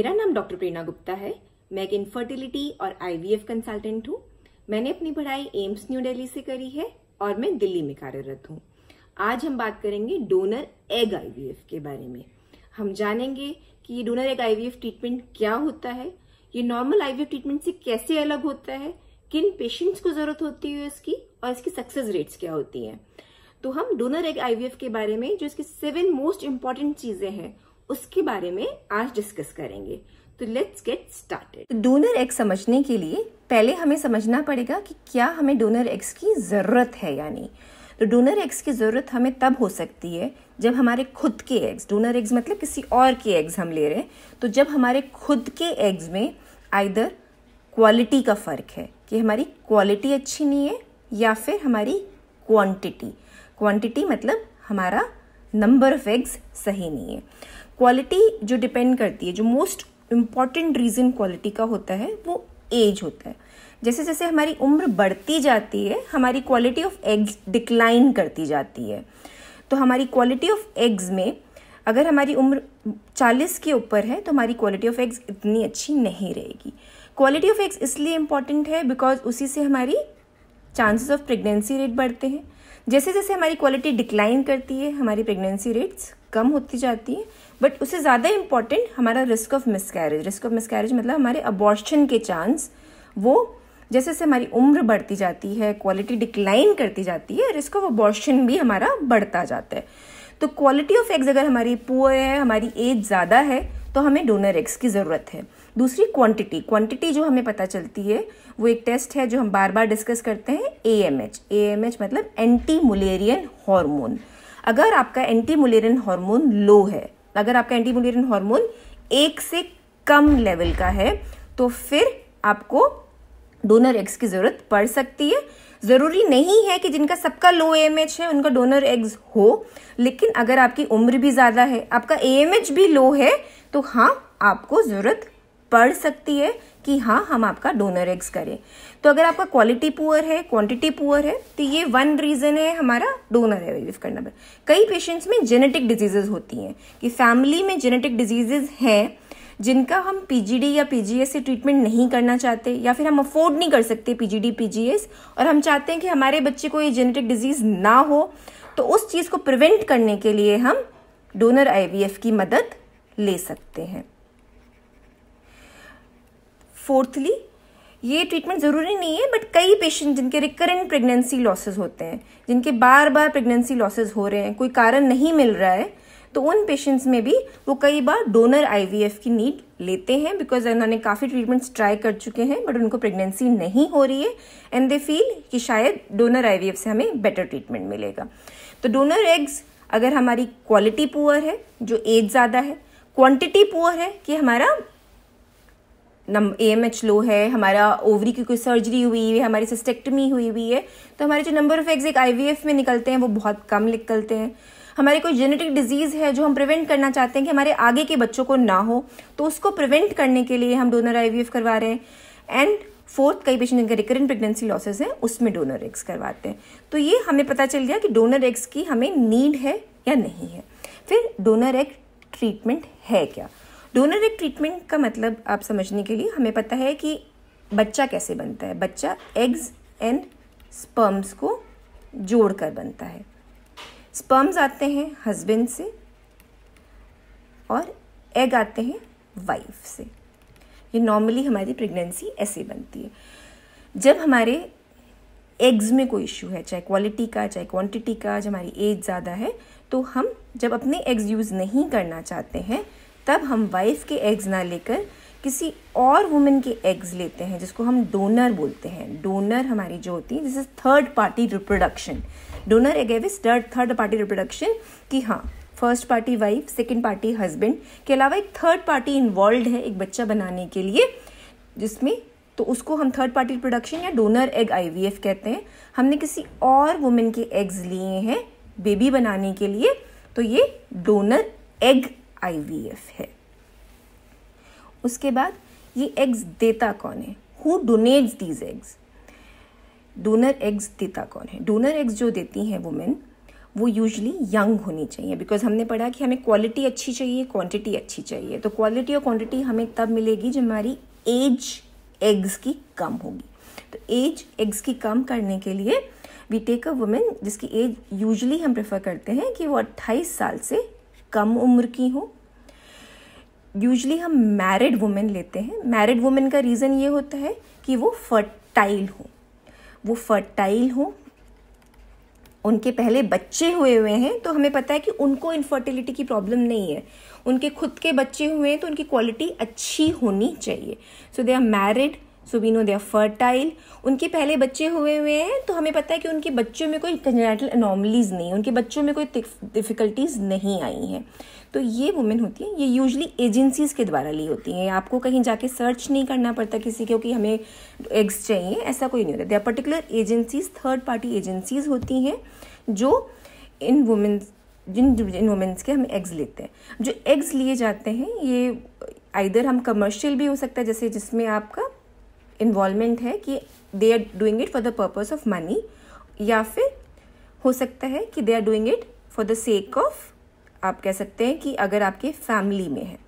मेरा नाम डॉक्टर प्रेरणा गुप्ता है मैं एक इनफर्टिलिटी और आईवीएफ कंसल्टेंट हूँ मैंने अपनी पढ़ाई एम्स न्यू दिल्ली से करी है और मैं दिल्ली में कार्यरत हूँ आज हम बात करेंगे डोनर एग आईवीएफ के बारे में हम जानेंगे कि ये डोनर एग आईवीएफ ट्रीटमेंट क्या होता है ये नॉर्मल आईवीएफ ट्रीटमेंट से कैसे अलग होता है किन पेशेंट्स को जरूरत होती है इसकी और इसकी सक्सेस रेट्स क्या होती हैं तो हम डोनर एग आईवीएफ के बारे में जो इसकी सेवन मोस्ट इम्पॉर्टेंट चीजें हैं उसके बारे में आज डिस्कस करेंगे तो let's get started donor egg समझने के लिए पहले हमें समझना पड़ेगा कि क्या हमें डोनर एग्स की ज़रूरत है यानी तो डोनर एग्स की ज़रूरत हमें तब हो सकती है जब हमारे खुद के एग्स डोनर एग्स मतलब किसी और के एग्स हम ले रहे हैं तो जब हमारे खुद के एग्स में आइदर क्वालिटी का फ़र्क है कि हमारी क्वालिटी अच्छी नहीं है या फिर हमारी क्वांटिटी क्वांटिटी मतलब हमारा नंबर ऑफ एग्स सही नहीं है क्वालिटी जो डिपेंड करती है जो मोस्ट इम्पॉर्टेंट रीज़न क्वालिटी का होता है वो एज होता है जैसे जैसे हमारी उम्र बढ़ती जाती है हमारी क्वालिटी ऑफ एग्स डिक्लाइन करती जाती है तो हमारी क्वालिटी ऑफ एग्स में अगर हमारी उम्र 40 के ऊपर है तो हमारी क्वालिटी ऑफ एग्स इतनी अच्छी नहीं रहेगी क्वालिटी ऑफ एग्स इसलिए इम्पॉर्टेंट है बिकॉज उसी से हमारी चांसेस ऑफ प्रेगनेंसी रेट बढ़ते हैं जैसे जैसे हमारी क्वालिटी डिक्लाइन करती है हमारी प्रेगनेंसी रेट्स कम होती जाती है बट उससे ज़्यादा इम्पॉर्टेंट हमारा risk of miscarriage risk of miscarriage मतलब हमारे अबॉर्शन के चांस वो जैसे जैसे हमारी उम्र बढ़ती जाती है क्वालिटी डिक्लाइन करती जाती है रिस्क ऑफ अबॉर्शन भी हमारा बढ़ता जाता है तो क्वालिटी ऑफ एग्स अगर हमारी पुअर है हमारी एज ज़्यादा है तो हमें डोनर एग्स की ज़रूरत है दूसरी क्वांटिटी क्वांटिटी जो हमें पता चलती है वो एक टेस्ट है जो हम बार बार डिस्कस करते हैं A M H A M H मतलब एंटी मुलेरियन हॉर्मोन अगर आपका एंटी मुलेरियन हॉर्मोन लो है अगर आपका एंटीबुलेरियन हार्मोन एक से कम लेवल का है तो फिर आपको डोनर एग्स की ज़रूरत पड़ सकती है ज़रूरी नहीं है कि जिनका सबका लो ए है उनका डोनर एग्स हो लेकिन अगर आपकी उम्र भी ज़्यादा है आपका ए भी लो है तो हाँ आपको ज़रूरत पड़ सकती है कि हाँ हम आपका डोनर एग्स करें तो अगर आपका क्वालिटी पुअर है क्वांटिटी पुअर है तो ये वन रीज़न है हमारा डोनर एवेव करना पर कई पेशेंट्स में जेनेटिक डिजीजेज होती हैं कि फैमिली में जेनेटिक डिजीजेज हैं जिनका हम पीजीडी या पीजीएस से ट्रीटमेंट नहीं करना चाहते या फिर हम अफोर्ड नहीं कर सकते पीजीडी पीजीएस और हम चाहते हैं कि हमारे बच्चे को ये जेनेटिक डिजीज़ ना हो तो उस चीज़ को प्रिवेंट करने के लिए हम डोनर आईवीएफ की मदद ले सकते हैं फोर्थली ये ट्रीटमेंट ज़रूरी नहीं है बट कई पेशेंट जिनके रिकरेंट प्रेगनेंसी लॉसेज होते हैं जिनके बार बार प्रेगनेंसी लॉसेज हो रहे हैं कोई कारण नहीं मिल रहा है तो उन पेशेंट्स में भी वो कई बार डोनर आईवीएफ की नीड लेते हैं बिकॉज उन्होंने काफ़ी ट्रीटमेंट्स ट्राई कर चुके हैं बट उनको प्रेगनेंसी नहीं हो रही है एंड दे फील कि शायद डोनर आईवीएफ से हमें बेटर ट्रीटमेंट मिलेगा तो डोनर एग्स अगर हमारी क्वालिटी पुअर है जो एज ज़्यादा है क्वांटिटी पुअर है कि हमारा नम ए एम एच लो है हमारा ओवरी की कोई सर्जरी हुई है हमारी सिस्टेक्टमी हुई हुई है तो हमारे जो नंबर ऑफ एग्ज एक आई में निकलते हैं वो बहुत कम निकलते हैं हमारे कोई जेनेटिक डिजीज़ है जो हम प्रिवेंट करना चाहते हैं कि हमारे आगे के बच्चों को ना हो तो उसको प्रिवेंट करने के लिए हम डोनर आई करवा रहे हैं एंड फोर्थ कई पेशेंट जिनके रिकरेंट प्रेगनेंसी लॉसेज हैं उसमें डोनर एग्स करवाते हैं तो ये हमें पता चल गया कि डोनर एग्स की हमें नीड है या नहीं है फिर डोनर एग ट्रीटमेंट है क्या डोनर एग ट्रीटमेंट का मतलब आप समझने के लिए हमें पता है कि बच्चा कैसे बनता है बच्चा एग्स एंड स्पर्म्स को जोड़कर बनता है स्पर्म्स आते हैं हस्बैंड से और एग आते हैं वाइफ से ये नॉर्मली हमारी प्रेगनेंसी ऐसे बनती है जब हमारे एग्स में कोई इशू है चाहे क्वालिटी का चाहे क्वांटिटी का जब हमारी एज ज़्यादा है तो हम जब अपने एग्स यूज़ नहीं करना चाहते हैं तब हम वाइफ के एग्स ना लेकर किसी और वुमेन के एग्ज़ लेते हैं जिसको हम डोनर बोलते हैं डोनर हमारी जो होती है this is third party reproduction donor egg is third third party reproduction कि हाँ first party wife second party husband के अलावा एक थर्ड पार्टी इन्वॉल्व है एक बच्चा बनाने के लिए जिसमें तो उसको हम थर्ड पार्टी रिप्रोडक्शन या डोनर एग आई कहते हैं हमने किसी और वुमेन के एग्स लिए हैं बेबी बनाने के लिए तो ये डोनर एग आई है उसके बाद ये एग्स देता कौन है who donates these eggs donor eggs देता कौन है डोनर एग्स जो देती हैं वुमेन वो यूजली यंग होनी चाहिए बिकॉज हमने पढ़ा कि हमें क्वालिटी अच्छी चाहिए क्वांटिटी अच्छी चाहिए तो क्वालिटी और क्वांटिटी हमें तब मिलेगी जब हमारी एज एग्स की कम होगी तो एज एग्स की कम करने के लिए वी टेक अ वुमेन जिसकी एज यूजली हम प्रेफर करते हैं कि वो 28 साल से कम उम्र की हों यूजली हम मैरिड वुमेन लेते हैं मैरिड वुमेन का रीज़न ये होता है कि वो फर्टाइल हो वो फर्टाइल हो उनके पहले बच्चे हुए हुए हैं तो हमें पता है कि उनको इनफर्टिलिटी की प्रॉब्लम नहीं है उनके खुद के बच्चे हुए हैं तो उनकी क्वालिटी अच्छी होनी चाहिए so they are married so we know they are fertile उनके पहले बच्चे हुए हुए हैं तो हमें पता है कि उनके बच्चों में कोई कंजनेटल अनोमलीज नहीं उनके बच्चों में कोई डिफ़िकल्टीज नहीं आई हैं तो ये वुमेन होती हैं ये यूजली एजेंसीज़ के द्वारा ली होती हैं आपको कहीं जाके सर्च नहीं करना पड़ता किसी को कि हमें एग्स चाहिए ऐसा कोई नहीं होता they are particular agencies third party agencies होती हैं जो in women's Jin Jin women's के हम एग्स लेते हैं जो एग्स लिए जाते हैं ये आइधर हम कमर्शियल भी हो सकता है जैसे जिसमें आपका इन्वॉलमेंट है कि they are doing it for the purpose of money या फिर हो सकता है कि they are doing it for the sake of आप कह सकते हैं कि अगर आपके फैमिली में है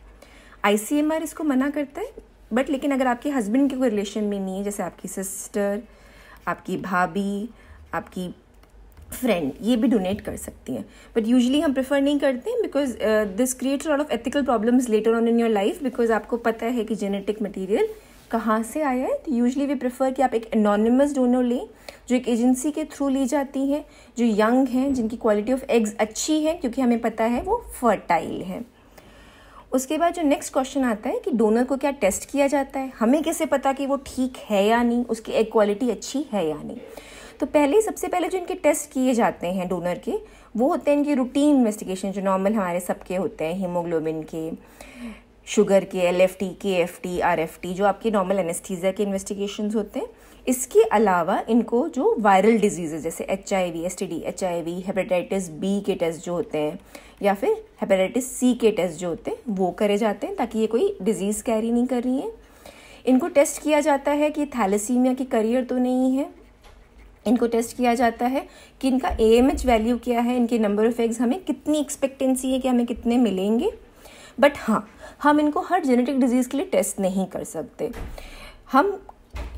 आई इसको मना करता है बट लेकिन अगर आपके हस्बैंड के कोई रिलेशन में नहीं है जैसे आपकी सिस्टर आपकी भाभी आपकी फ्रेंड ये भी डोनेट कर सकती हैं बट यूजली हम प्रेफर नहीं करते हैं because this creates all of ethical problems later on in your life because आपको पता है कि जेनेटिक मटेरियल कहाँ से आया है तो यूजली वी प्रेफर कि आप एक एनोनिमस डोनर लें जो एक एजेंसी के थ्रू ली जाती है जो यंग हैं जिनकी क्वालिटी ऑफ एग्स अच्छी है क्योंकि हमें पता है वो फर्टाइल है उसके बाद जो नेक्स्ट क्वेश्चन आता है कि डोनर को क्या टेस्ट किया जाता है हमें कैसे पता कि वो ठीक है या नहीं उसकी एग क्वालिटी अच्छी है या नहीं तो पहले सबसे पहले जो इनके टेस्ट किए जाते हैं डोनर के वो होते हैं इनके रूटीन इन्वेस्टिगेशन जो नॉर्मल हमारे सबके होते हैं हीमोग्लोबिन के शुगर के L F T K F T R F T जो आपके नॉर्मल एनेस्थीजिया के इन्वेस्टिगेशन होते हैं इसके अलावा इनको जो वायरल डिजीज़ जैसे H I V S T D H I V hepatitis B के टेस्ट जो होते हैं या फिर हेपेटाइटिस सी के टेस्ट जो होते हैं वो करे जाते हैं ताकि ये कोई डिजीज़ कैरी नहीं कर रही है इनको टेस्ट किया जाता है कि थैलेसीमिया की करियर तो नहीं है इनको टेस्ट किया जाता है कि इनका ए एम एच वैल्यू क्या है इनके नंबर ऑफ़ एग्स हमें कितनी एक्सपेक्टेंसी है कि हमें कितने मिलेंगे बट हाँ हम इनको हर जेनेटिक डिजीज़ के लिए टेस्ट नहीं कर सकते हम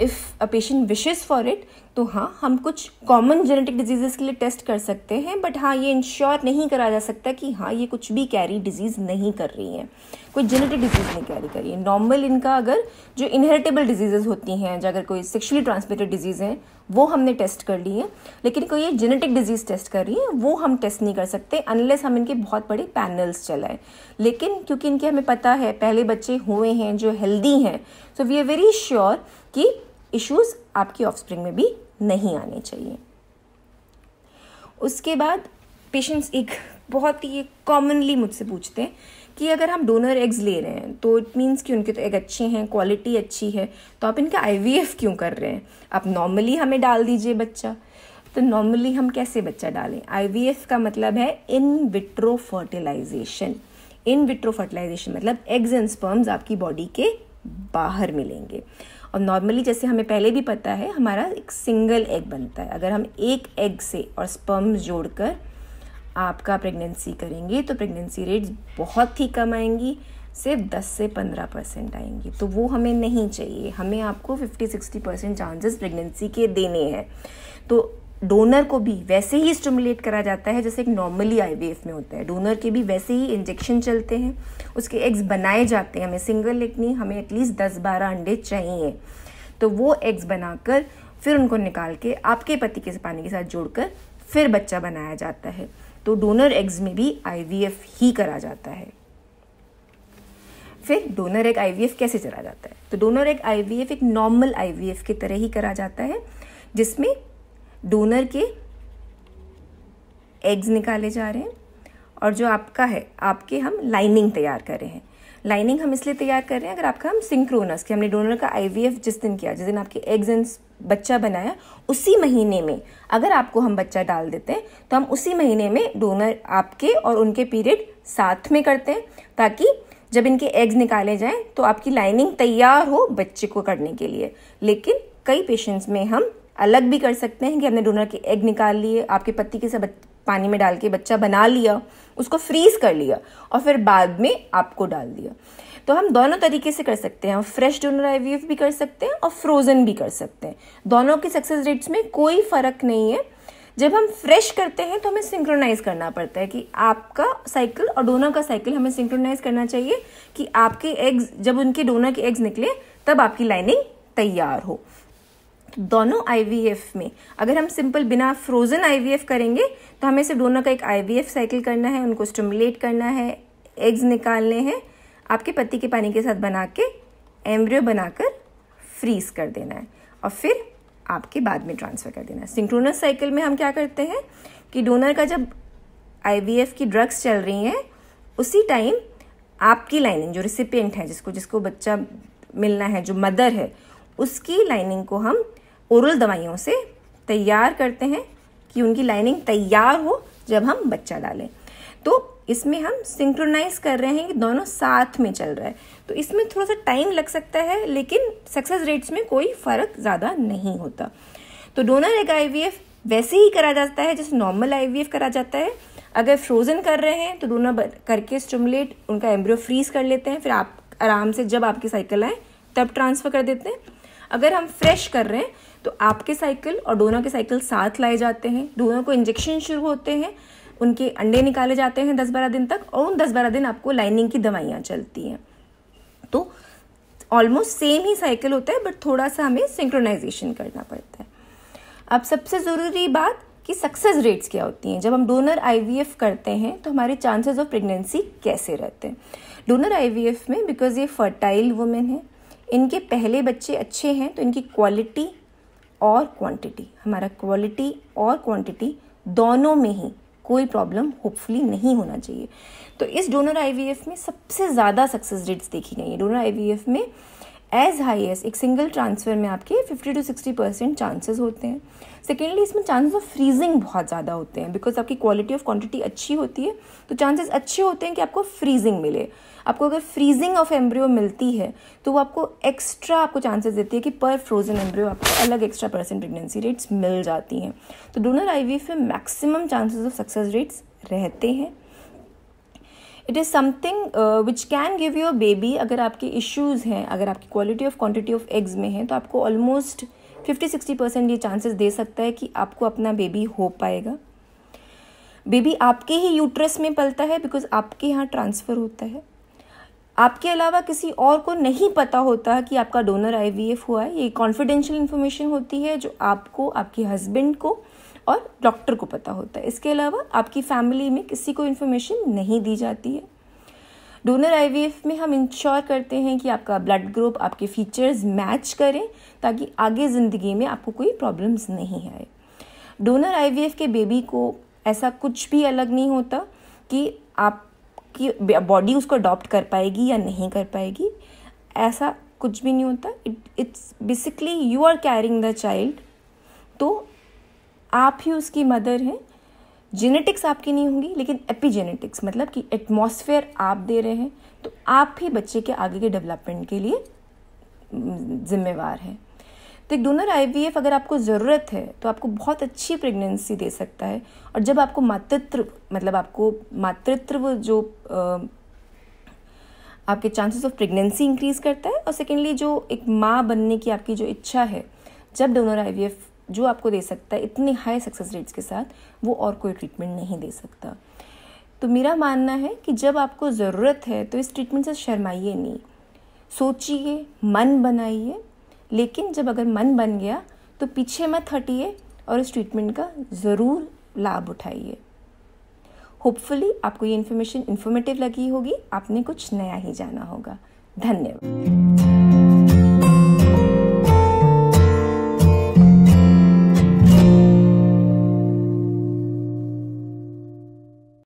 if a patient wishes for it तो हाँ हम कुछ कॉमन जेनेटिक डिजीज़ के लिए टेस्ट कर सकते हैं बट हाँ ये इंश्योर नहीं करा जा सकता कि हाँ ये कुछ भी कैरी डिजीज़ नहीं कर रही है कोई जेनेटिक डिजीज़ नहीं कैरी कर रही है नॉर्मल इनका अगर जो इनहेरिटेबल डिजीजेज होती हैं जो अगर कोई सेक्शुअली ट्रांसमिटेड डिजीज़ हैं वो हमने टेस्ट कर ली है लेकिन कोई ये जेनेटिक डिजीज़ टेस्ट कर रही है वो हम टेस्ट नहीं कर सकते अनलेस हम इनके बहुत बड़े पैनल्स चलाएं लेकिन क्योंकि इनके हमें पता है पहले बच्चे हुए हैं जो हेल्दी हैं so we are very sure कि इश्यूज़ आपकी ऑफस्प्रिंग में भी नहीं आने चाहिए उसके बाद पेशेंट्स एक बहुत ही कॉमनली मुझसे पूछते हैं कि अगर हम डोनर एग्स ले रहे हैं तो इट मीन्स कि उनके तो एग अच्छे हैं क्वालिटी अच्छी है तो आप इनका आई क्यों कर रहे हैं आप नॉर्मली हमें डाल दीजिए बच्चा तो नॉर्मली हम कैसे बच्चा डालें आई का मतलब है in vitro fertilization in vitro fertilization मतलब एग्स एंड स्पर्म्स आपकी बॉडी के बाहर मिलेंगे और नॉर्मली जैसे हमें पहले भी पता है हमारा एक सिंगल एग बनता है अगर हम एक एग से और स्पर्म्स जोड़कर आपका प्रेगनेंसी करेंगे तो प्रेगनेंसी रेट्स बहुत ही कम आएंगी सिर्फ 10 से 15 परसेंट आएंगी तो वो हमें नहीं चाहिए हमें आपको 50-60 परसेंट चांसेस प्रेगनेंसी के देने हैं तो डोनर को भी वैसे ही स्टमुलेट करा जाता है जैसे एक नॉर्मली आई में होता है डोनर के भी वैसे ही इंजेक्शन चलते हैं उसके एग्स बनाए जाते हैं हमें सिंगल एग नहीं हमें एटलीस्ट दस बारह अंडे चाहिए तो वो एग्स बनाकर फिर उनको निकाल के आपके पति के पानी के साथ जोड़कर फिर बच्चा बनाया जाता है तो डोनर एग्स में भी आईवीएफ ही करा जाता है फिर डोनर एग आईवीएफ कैसे चला जाता है तो डोनर एग आईवीएफ एक नॉर्मल आईवीएफ की तरह ही करा जाता है जिसमें डोनर के एग्स निकाले जा रहे हैं और जो आपका है आपके हम लाइनिंग तैयार कर रहे हैं लाइनिंग हम इसलिए तैयार कर रहे हैं अगर आपका हम सिंक्रोनस कि हमने डोनर का आई जिस दिन किया जिस दिन आपके एग्ज एंड बच्चा बनाया उसी महीने में अगर आपको हम बच्चा डाल देते हैं तो हम उसी महीने में डोनर आपके और उनके पीरियड साथ में करते हैं ताकि जब इनके एग्स निकाले जाएं तो आपकी लाइनिंग तैयार हो बच्चे को करने के लिए लेकिन कई पेशेंट्स में हम अलग भी कर सकते हैं कि हमने डोनर के एग निकाल लिए आपके पति के साथ पानी में डाल के बच्चा बना लिया उसको फ्रीज कर लिया और फिर बाद में आपको डाल दिया तो हम दोनों तरीके से कर सकते हैं हम फ्रेश डोनर आई भी कर सकते हैं और फ्रोज़न भी कर सकते हैं दोनों के सक्सेस रेट्स में कोई फ़र्क नहीं है जब हम फ्रेश करते हैं तो हमें सिंक्रोनाइज करना पड़ता है कि आपका साइकिल और डोनर का साइकिल हमें सिंक्रोनाइज करना चाहिए कि आपके एग्स जब उनके डोनर के एग्स निकले तब आपकी लाइनिंग तैयार हो दोनों आईवीएफ में अगर हम सिंपल बिना फ्रोजन आईवीएफ करेंगे तो हमें सिर्फ दोनों का एक आईवीएफ साइकिल करना है उनको स्टिमुलेट करना है एग्स निकालने हैं आपके पति के पानी के साथ बना के एम्ब्रियो बनाकर फ्रीज कर देना है और फिर आपके बाद में ट्रांसफ़र कर देना है सिंक्रोनस साइकिल में हम क्या करते हैं कि डोनर का जब आईवीएफ की ड्रग्स चल रही हैं उसी टाइम आपकी लाइनिंग जो रिसिपियंट है जिसको जिसको बच्चा मिलना है जो मदर है उसकी लाइनिंग को हम औरल दवाइयों से तैयार करते हैं कि उनकी लाइनिंग तैयार हो जब हम बच्चा डालें तो इसमें हम सिंक्रोनाइज कर रहे हैं कि दोनों साथ में चल रहा है तो इसमें थोड़ा सा टाइम लग सकता है लेकिन सक्सेस रेट्स में कोई फ़र्क ज़्यादा नहीं होता तो डोनर एग आई वैसे ही करा जाता है जैसे नॉर्मल आई करा जाता है अगर फ्रोजन कर रहे हैं तो डोनर करके स्टमुलेट उनका एम्ब्रियो फ्रीज कर लेते हैं फिर आप आराम से जब आपकी साइकिल आए तब ट्रांसफ़र कर देते हैं अगर हम फ्रेश कर रहे हैं तो आपके साइकिल और दोनों के साइकिल साथ लाए जाते हैं दोनों को इंजेक्शन शुरू होते हैं उनके अंडे निकाले जाते हैं दस बारह दिन तक और उन दस बारह दिन आपको लाइनिंग की दवाइयाँ चलती हैं तो ऑलमोस्ट सेम ही साइकिल होता है बट थोड़ा सा हमें सिंक्रोनाइजेशन करना पड़ता है अब सबसे ज़रूरी बात कि सक्सेस रेट्स क्या होती हैं जब हम डोनर आईवीएफ करते हैं तो हमारे चांसेस ऑफ प्रेगनेंसी कैसे रहते हैं डोनर आईवीएफ में बिकॉज ये फर्टाइल वुमेन है इनके पहले बच्चे अच्छे हैं तो इनकी क्वालिटी और क्वांटिटी हमारा क्वालिटी और क्वांटिटी दोनों में ही कोई प्रॉब्लम होपफुली नहीं होना चाहिए तो इस डोनर आईवीएफ में सबसे ज़्यादा सक्सेस रेट्स देखी गई हैं डोनर आईवीएफ में एज हाई एज एक सिंगल ट्रांसफ़र में आपके 50 टू 60 परसेंट चांसेज होते हैं सेकेंडली इसमें चांसेस ऑफ फ्रीजिंग बहुत ज़्यादा होते हैं बिकॉज आपकी क्वालिटी ऑफ क्वांटिटी अच्छी होती है तो चांसेस अच्छे होते हैं कि आपको फ्रीजिंग मिले आपको अगर फ्रीजिंग ऑफ एम्ब्रियो मिलती है तो वो आपको एक्स्ट्रा आपको चांसेस देती है कि पर फ्रोजन एम्ब्रियो आपको अलग एक्स्ट्रा परसेंट प्रेगनेंसी रेट्स मिल जाती हैं तो डोनर आई में maximum chances of success rates रहते हैं it is something which can give your baby अगर आपके इश्यूज़ हैं अगर आपकी quality of quantity of eggs में है तो आपको ऑलमोस्ट फिफ्टी सिक्सटी परसेंट ये चांसेस दे सकता है कि आपको अपना बेबी हो पाएगा बेबी आपके ही यूट्रस में पलता है बिकॉज आपके यहाँ ट्रांसफ़र होता है आपके अलावा किसी और को नहीं पता होता कि आपका डोनर आई हुआ है ये कॉन्फिडेंशियल इन्फॉर्मेशन होती है जो आपको आपके हस्बैंड को और डॉक्टर को पता होता है इसके अलावा आपकी फैमिली में किसी को इन्फॉर्मेशन नहीं दी जाती है डोनर आई में हम इंश्योर करते हैं कि आपका ब्लड ग्रुप आपके फीचर्स मैच करें ताकि आगे ज़िंदगी में आपको कोई प्रॉब्लम्स नहीं आए डोनर आई के बेबी को ऐसा कुछ भी अलग नहीं होता कि आपकी बॉडी उसको अडॉप्ट कर पाएगी या नहीं कर पाएगी ऐसा कुछ भी नहीं होता it's basically you are carrying the child तो आप ही उसकी मदर हैं जेनेटिक्स आपकी नहीं होंगी लेकिन एपीजेनेटिक्स मतलब कि एटमॉस्फेयर आप दे रहे हैं तो आप ही बच्चे के आगे के डेवलपमेंट के लिए हम्म, जिम्मेवार हैं तो एक डोनर आईवीएफ अगर आपको ज़रूरत है तो आपको बहुत अच्छी प्रेगनेंसी दे सकता है और जब आपको मातृत्व मतलब आपको मातृत्व जो आ, आपके चांसेस ऑफ प्रेगनेंसी इंक्रीज करता है और सेकेंडली जो एक माँ बनने की आपकी जो इच्छा है जब डोनर आईवीएफ जो आपको दे सकता है इतने हाई सक्सेस रेट्स के साथ वो और कोई ट्रीटमेंट नहीं दे सकता तो मेरा मानना है कि जब आपको ज़रूरत है तो इस ट्रीटमेंट से शर्माइए नहीं सोचिए मन बनाइए लेकिन जब अगर मन बन गया तो पीछे मत हटिए और इस ट्रीटमेंट का ज़रूर लाभ उठाइए होपफुली आपको ये इन्फॉर्मेशन इन्फॉर्मेटिव लगी होगी आपने कुछ नया ही जाना होगा धन्यवाद